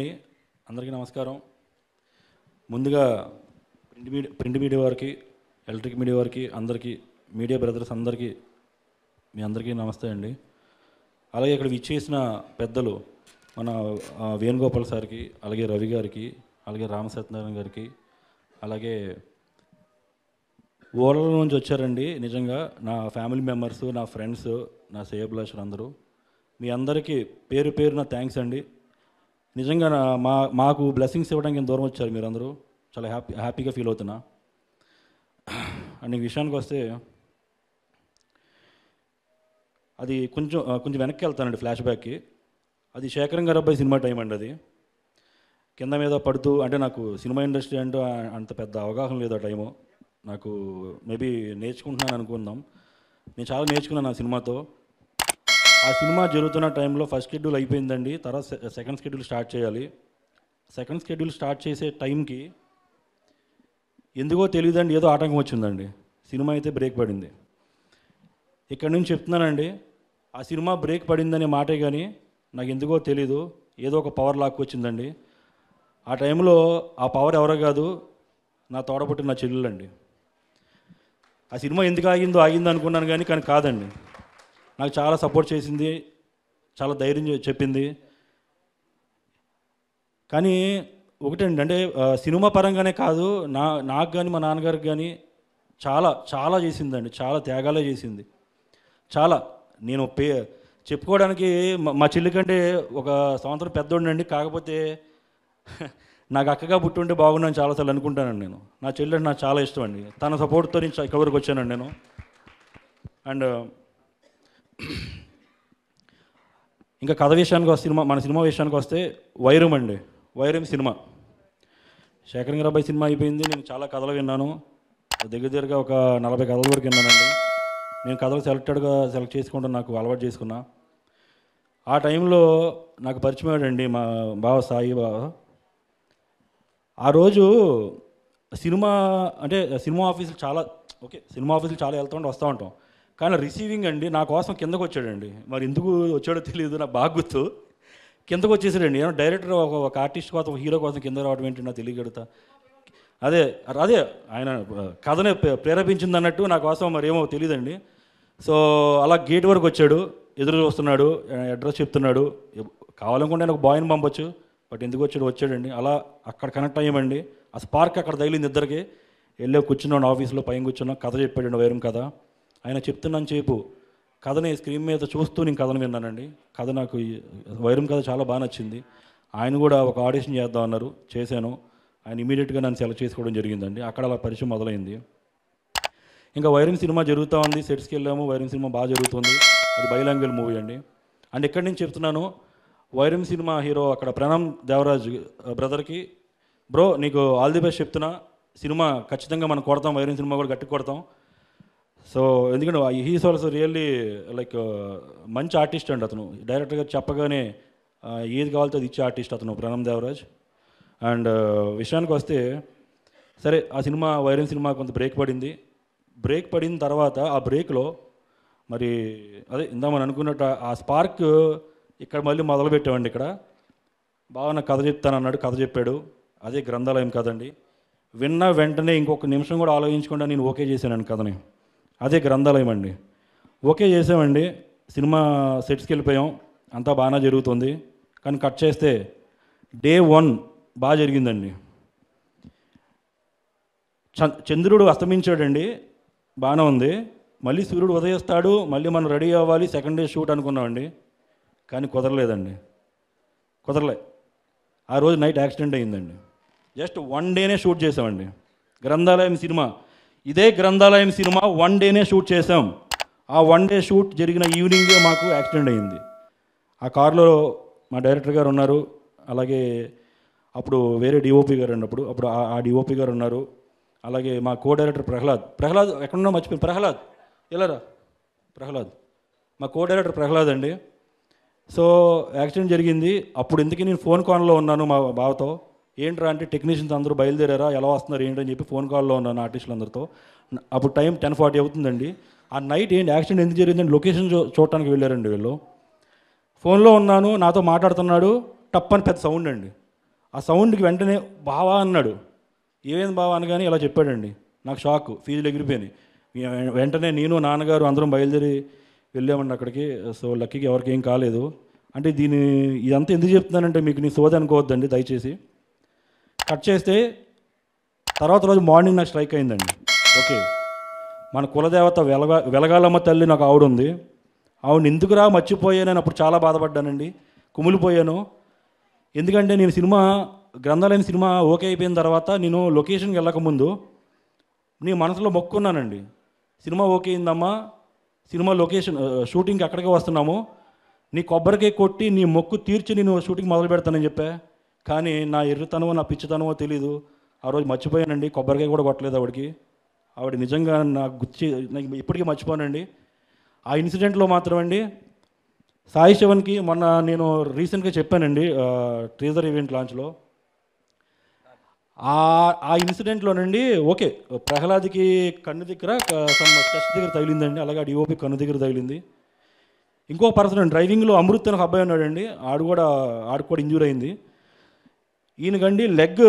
అండి అందరికీ నమస్కారం ముందుగా ప్రింట్ మీడియా ప్రింట్ మీడియా వారికి ఎలక్ట్రిక్ మీడియా వారికి అందరికీ మీడియా బ్రదర్స్ అందరికీ మీ అందరికీ నమస్తే అండి అలాగే ఇక్కడ విచ్చేసిన పెద్దలు మన వేణుగోపాల్ సార్కి అలాగే రవి గారికి అలాగే రామసత్యనారాయణ గారికి అలాగే ఓడల నుంచి వచ్చారండి నిజంగా నా ఫ్యామిలీ మెంబర్స్ నా ఫ్రెండ్స్ నా సేయభిలాషులు అందరూ మీ అందరికీ పేరు పేరున థ్యాంక్స్ అండి నిజంగా మా మాకు బ్లెస్సింగ్స్ ఇవ్వడానికి దూరం వచ్చారు మీరు అందరూ చాలా హ్యాపీ హ్యాపీగా ఫీల్ అవుతున్నా అండ్ ఈ విషయానికి వస్తే అది కొంచెం కొంచెం వెనక్కి వెళ్తానండి ఫ్లాష్ బ్యాక్కి అది శేఖరం గారు అబ్బాయి సినిమా టైం అండి అది కింద మీద పడుతూ అంటే నాకు సినిమా ఇండస్ట్రీ అంటూ అంత పెద్ద అవగాహన లేదు ఆ టైము నాకు మేబీ నేర్చుకుంటున్నాను అనుకుందాం నేను చాలా నేర్చుకున్నాను ఆ సినిమాతో ఆ సినిమా జరుగుతున్న టైంలో ఫస్ట్ షెడ్యూల్ అయిపోయిందండి తర్వాత సెకండ్ షెడ్యూల్ స్టార్ట్ చేయాలి సెకండ్ షెడ్యూల్ స్టార్ట్ చేసే టైంకి ఎందుకో తెలియదండి ఏదో ఆటంకం వచ్చిందండి సినిమా అయితే బ్రేక్ పడింది ఇక్కడ నుంచి చెప్తున్నానండి ఆ సినిమా బ్రేక్ పడిందనే మాటే కానీ నాకు ఎందుకో తెలీదు ఏదో ఒక పవర్ లాక్ వచ్చిందండి ఆ టైంలో ఆ పవర్ ఎవరో కాదు నా తోడబుట్టిన నా చెల్లెళ్ళండి ఆ సినిమా ఎందుకు ఆగిందో ఆగిందో అనుకున్నాను కానీ కానీ కాదండి నాకు చాలా సపోర్ట్ చేసింది చాలా ధైర్యం చెప్పింది కానీ ఒకటండి అంటే సినిమా పరంగానే కాదు నా నాకు కానీ మా నాన్నగారికి కానీ చాలా చాలా చేసిందండి చాలా త్యాగాలే చేసింది చాలా నేను పే చెప్పుకోవడానికి మా చెల్లి కంటే ఒక సంవత్సరం పెద్దోడినండి కాకపోతే నాకు అక్కగా పుట్టుంటే బాగున్నాను చాలాసార్లు అనుకుంటానండి నేను నా చెల్లి నాకు చాలా ఇష్టం అండి తన సపోర్ట్తో నేను ఇక్కడి వరకు వచ్చానండి నేను అండ్ ఇంకా కథ విషయానికి వస్తే సినిమా మన సినిమా విషయానికి వస్తే వైరం అండి వైరం సినిమా శేఖరంగరాబాయ్ సినిమా అయిపోయింది నేను చాలా కథలు విన్నాను దగ్గర దగ్గరగా ఒక నలభై కథల వరకు విన్నానండి నేను కథలు సెలెక్టెడ్గా సెలెక్ట్ చేసుకుంటాను నాకు అలవాటు చేసుకున్నా ఆ టైంలో నాకు పరిచయం మా బావ సాయి బావ ఆ రోజు సినిమా అంటే సినిమా ఆఫీసులు చాలా ఓకే సినిమా ఆఫీసులు చాలా వెళ్తూ ఉంటాం వస్తూ ఉంటాం కానీ రిసీవింగ్ అండి నా కోసం కిందకు వచ్చాడండి మరి ఎందుకు వచ్చాడో తెలియదు నాకు బాగా గుర్తు కిందకు వచ్చేసాడండి ఏమో డైరెక్టర్ ఒక ఒక ఆర్టిస్ట్ కోసం హీరో కోసం కింద రావడం ఏంటి నాకు తెలియగడతా అదే అదే ఆయన కథనే ప్రేరేపించింది అన్నట్టు నా కోసం మరి ఏమో తెలియదండి సో అలా గేట్ వరకు వచ్చాడు ఎదురు చూస్తున్నాడు అడ్రస్ చెప్తున్నాడు కావాలనుకుంటే నాకు బాయ్ని పంపొచ్చు బట్ ఎందుకు వచ్చాడు వచ్చాడండి అలా అక్కడ కనెక్ట్ అయ్యామండి ఆ స్పార్క్ అక్కడ తగిలింది ఇద్దరికి వెళ్ళే కూర్చున్నాను ఆఫీస్లో పైన కూర్చున్నాం కథ చెప్పాడండి వైరం కథ ఆయన చెప్తున్నాను చేపు కథని స్క్రీన్ మీద చూస్తూ నేను కథను విన్నానండి కథ నాకు వైరం కథ చాలా బాగా నచ్చింది ఆయన కూడా ఒక ఆడిషన్ చేద్దాం అన్నారు చేశాను ఆయన ఇమీడియట్గా నన్ను సెలెక్ట్ చేసుకోవడం జరిగిందండి అక్కడ అలా పరిచయం మొదలైంది ఇంకా వైరం సినిమా జరుగుతూ ఉంది సెట్స్కి వెళ్ళాము వైరం సినిమా బాగా జరుగుతుంది అది బైలాంగ్వేజ్ మూవీ అండి అండ్ ఎక్కడి నుంచి చెప్తున్నాను వైరం సినిమా హీరో అక్కడ ప్రణామ్ దేవరాజ్ బ్రదర్కి బ్రో నీకు ఆల్ ది బెస్ట్ చెప్తున్నా సినిమా ఖచ్చితంగా మనం కొడతాం వైరం సినిమా కూడా గట్టి కొడతాం సో ఎందుకంటే హీస్ ఆల్సో రియల్లీ లైక్ మంచి ఆర్టిస్ట్ అండి అతను డైరెక్టర్గా చెప్పగానే ఏది కావాలో అది ఇచ్చే ఆర్టిస్ట్ అతను ప్రణమ్ దేవరాజ్ అండ్ విషయానికి వస్తే సరే ఆ సినిమా వైరం సినిమా కొంత బ్రేక్ పడింది బ్రేక్ పడిన తర్వాత ఆ బ్రేక్లో మరి అదే ఇందామని అనుకున్నట్టు ఆ స్పార్క్ ఇక్కడ మళ్ళీ మొదలుపెట్టామండి ఇక్కడ బాగా నాకు కథ చెప్తాను అన్నాడు కథ చెప్పాడు అదే గ్రంథాలయం కదండి విన్న వెంటనే ఇంకొక నిమిషం కూడా ఆలోచించకుండా నేను ఓకే చేశాను కథని అదే గ్రంథాలయం అండి ఓకే చేసామండి సినిమా సెట్స్కి వెళ్ళిపోయాం అంతా బాగానే జరుగుతుంది కానీ కట్ చేస్తే డే వన్ బాగా జరిగిందండి చంద్రుడు అస్తమించాడండి బాగానే ఉంది మళ్ళీ సూర్యుడు ఉదయిస్తాడు మళ్ళీ మనం రెడీ అవ్వాలి సెకండ్ డే షూట్ అనుకున్నామండి కానీ కుదరలేదండి కుదరలే ఆ రోజు నైట్ యాక్సిడెంట్ అయ్యిందండి జస్ట్ వన్ డేనే షూట్ చేసామండి గ్రంథాలయం సినిమా ఇదే గ్రంథాలయం సినిమా వన్ డేనే షూట్ చేసాం ఆ వన్ డే షూట్ జరిగిన ఈవినింగే మాకు యాక్సిడెంట్ అయింది ఆ కారులో మా డైరెక్టర్ గారు ఉన్నారు అలాగే అప్పుడు వేరే డిఓపి గారు అన్నప్పుడు అప్పుడు ఆ డిఓపి గారు ఉన్నారు అలాగే మా కో డైరెక్టర్ ప్రహ్లాద్ ప్రహ్లాద్ ఎక్కడున్నా మర్చిపోయింది ప్రహ్లాద్ ఎలారా ప్రహ్లాద్ మా కో డైరెక్టర్ ప్రహ్లాద్ అండి సో యాక్సిడెంట్ జరిగింది అప్పుడు ఇందుకే నేను ఫోన్ కాన్లో ఉన్నాను మా బావతో ఏంట్రా అంటే టెక్నీషియన్స్ అందరూ బయలుదేరారా ఎలా వస్తున్నారు ఏంటి అని చెప్పి ఫోన్ కాల్లో ఉన్నాను ఆర్టిస్టులందరితో అప్పుడు టైం టెన్ ఫార్టీ అవుతుందండి ఆ నైట్ ఏంటి యాక్సిడెంట్ ఎందుకు జరిగిందండి లొకేషన్ చూడటానికి వెళ్ళారండి వీళ్ళు ఫోన్లో ఉన్నాను నాతో మాట్లాడుతున్నాడు టప్ అని పెద్ద సౌండ్ అండి ఆ సౌండ్కి వెంటనే బావా అన్నాడు ఏమైంది బావా అనగానే ఇలా చెప్పాడండి నాకు షాక్ ఫీజులు ఎగిరిపోయినాయి వెంటనే నేను నాన్నగారు అందరం బయలుదేరి వెళ్ళామండి అక్కడికి సో లక్కీకి ఎవరికి ఏం కాలేదు అంటే దీని ఇదంతా ఎందుకు చెప్తున్నానంటే మీకు నీ సోదనుకోవద్దండి అనుకోవద్దండి దయచేసి కట్ చేస్తే తర్వాత రోజు మార్నింగ్ నాకు స్ట్రైక్ అయిందండి ఓకే మన కులదేవత వెలగా వెలగాలమ్మ తల్లి నాకు ఆవిడ ఉంది ఆవిడ ఎందుకురా మర్చిపోయాను అప్పుడు చాలా బాధపడ్డానండి కుమిలిపోయాను ఎందుకంటే నేను సినిమా గ్రంథాలయం సినిమా ఓకే అయిపోయిన తర్వాత నేను లొకేషన్కి వెళ్ళకముందు నీ మనసులో మొక్కున్నానండి సినిమా ఓకే అయిందమ్మా సినిమా లొకేషన్ షూటింగ్కి ఎక్కడికి వస్తున్నాము నీ కొబ్బరికాయ కొట్టి నీ మొక్కు తీర్చి నేను షూటింగ్ మొదలు పెడతానని చెప్పా కానీ నా ఎర్రతనమో నా పిచ్చితనమో తెలీదు ఆ రోజు మర్చిపోయానండి కొబ్బరికాయ కూడా కొట్టలేదు ఆవిడకి ఆవిడ నిజంగా నాకు గుర్చి ఇప్పటికీ మర్చిపోనండి ఆ ఇన్సిడెంట్లో మాత్రం అండి సాయి శివన్కి మొన్న నేను రీసెంట్గా చెప్పానండి ట్రీజర్ ఈవెంట్ లాంచ్లో ఆ ఇన్సిడెంట్లోనండి ఓకే ప్రహ్లాద్కి కన్ను దగ్గర చెస్ట్ దగ్గర తగిలిందండి అలాగే డిఓపి కన్ను దగ్గర తగిలింది ఇంకో పర్సన్ డ్రైవింగ్లో అమృత్ అని ఒక అబ్బాయి ఉన్నాడండి ఆడు కూడా ఆడు కూడా ఇంజూర్ అయింది ఈయనకండి లెగ్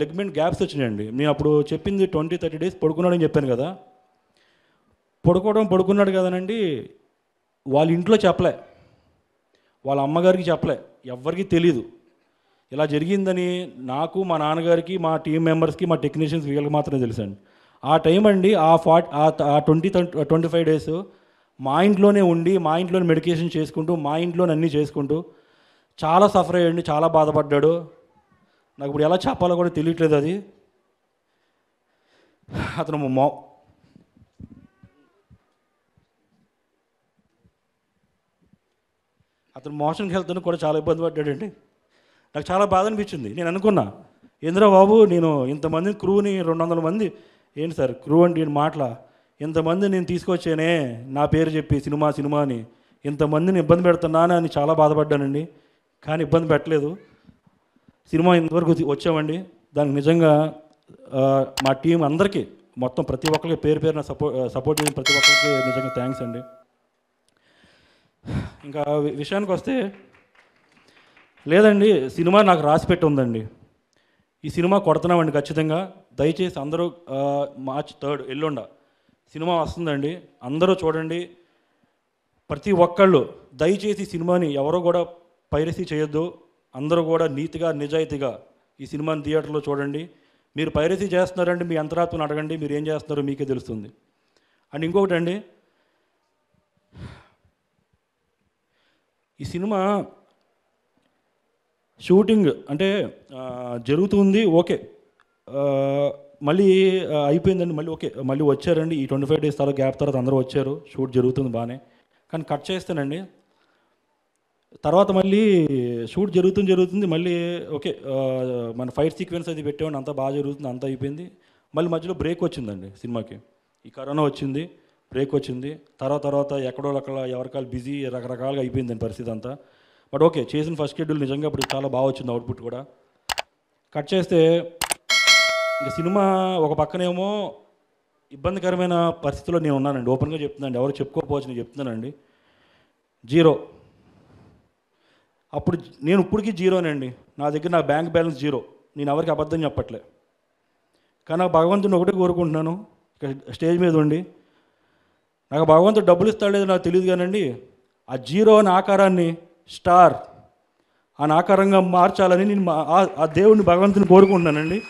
లెగ్మెంట్ గ్యాప్స్ వచ్చినాయండి నేను అప్పుడు చెప్పింది ట్వంటీ థర్టీ డేస్ పడుకున్నాడని చెప్పాను కదా పడుకోవడం పడుకున్నాడు కదనండి వాళ్ళ ఇంట్లో చెప్పలే వాళ్ళ అమ్మగారికి చెప్పలే ఎవరికి తెలీదు ఇలా జరిగిందని నాకు మా నాన్నగారికి మా టీం మెంబర్స్కి మా టెక్నీషియన్స్ వీళ్ళకి మాత్రమే తెలుసండి ఆ టైం అండి ఆ ఫార్ట్ ఆ ట్వంటీ ట్వంటీ ఫైవ్ డేస్ మా ఇంట్లోనే ఉండి మా ఇంట్లోనే మెడికేషన్ చేసుకుంటూ మా ఇంట్లోనే అన్నీ చేసుకుంటూ చాలా సఫర్ అయ్యండి చాలా బాధపడ్డాడు నాకు ఇప్పుడు ఎలా చెప్పాలో కూడా తెలియట్లేదు అది అతను మో అతను మోషన్కి వెళ్తున్న కూడా చాలా ఇబ్బంది పడ్డాడండి నాకు చాలా బాధ అనిపించింది నేను అనుకున్నా ఇందిరా బాబు నేను ఇంతమంది క్రూని రెండు వందల మంది ఏంటి సార్ క్రూ అంటే నేను మాటల ఇంతమంది నేను తీసుకొచ్చానే నా పేరు చెప్పి సినిమా సినిమా అని ఇంతమందిని ఇబ్బంది పెడుతున్నానని చాలా బాధపడ్డానండి కానీ ఇబ్బంది పెట్టలేదు సినిమా ఇంతవరకు వచ్చామండి దానికి నిజంగా మా టీం అందరికీ మొత్తం ప్రతి ఒక్కరికి పేరు పేరున సపోర్ట్ సపోర్ట్ చేసిన ప్రతి ఒక్కరికి నిజంగా థ్యాంక్స్ అండి ఇంకా విషయానికి వస్తే లేదండి సినిమా నాకు రాసి పెట్టి ఉందండి ఈ సినిమా కొడుతున్నామండి ఖచ్చితంగా దయచేసి అందరూ మార్చ్ థర్డ్ ఎల్లుండ సినిమా వస్తుందండి అందరూ చూడండి ప్రతి ఒక్కళ్ళు దయచేసి సినిమాని ఎవరో కూడా పైరసీ చేయొద్దు అందరూ కూడా నీతిగా నిజాయితీగా ఈ సినిమాని థియేటర్లో చూడండి మీరు పైరసీ చేస్తున్నారండి మీ అంతరాత్మను అడగండి మీరు ఏం చేస్తున్నారో మీకే తెలుస్తుంది అండ్ ఇంకొకటి అండి ఈ సినిమా షూటింగ్ అంటే జరుగుతుంది ఓకే మళ్ళీ అయిపోయిందండి మళ్ళీ ఓకే మళ్ళీ వచ్చారండి ఈ ట్వంటీ ఫైవ్ డేస్ తర్వాత గ్యాప్ తర్వాత అందరూ వచ్చారు షూట్ జరుగుతుంది బాగానే కానీ కట్ చేస్తానండి తర్వాత మళ్ళీ షూట్ జరుగుతుంది జరుగుతుంది మళ్ళీ ఓకే మన ఫైట్ సీక్వెన్స్ అది పెట్టేవాడి అంతా బాగా జరుగుతుంది అంతా అయిపోయింది మళ్ళీ మధ్యలో బ్రేక్ వచ్చిందండి సినిమాకి ఈ కరోనా వచ్చింది బ్రేక్ వచ్చింది తర్వాత తర్వాత ఎక్కడో అక్కడ ఎవరికాలు బిజీ రకరకాలుగా అయిపోయిందండి పరిస్థితి అంతా బట్ ఓకే చేసిన ఫస్ట్ షెడ్యూల్ నిజంగా ఇప్పుడు చాలా బాగా వచ్చింది అవుట్పుట్ కూడా కట్ చేస్తే ఇక సినిమా ఒక పక్కనేమో ఇబ్బందికరమైన పరిస్థితిలో నేను ఉన్నానండి ఓపెన్గా చెప్తున్నాను ఎవరు చెప్పుకోకపోవచ్చు నేను చెప్తున్నానండి జీరో అప్పుడు నేను ఇప్పటికీ జీరోనండి నా దగ్గర నా బ్యాంక్ బ్యాలెన్స్ జీరో నేను ఎవరికి అబద్ధం చెప్పట్లే కానీ ఆ భగవంతుని ఒకటే కోరుకుంటున్నాను స్టేజ్ మీద ఉండి నాకు భగవంతుడు డబ్బులు ఇస్తాడేదో నాకు తెలియదు కానండి ఆ జీరో అనే ఆకారాన్ని స్టార్ అనే ఆకారంగా మార్చాలని నేను ఆ దేవుడిని భగవంతుని కోరుకుంటున్నానండి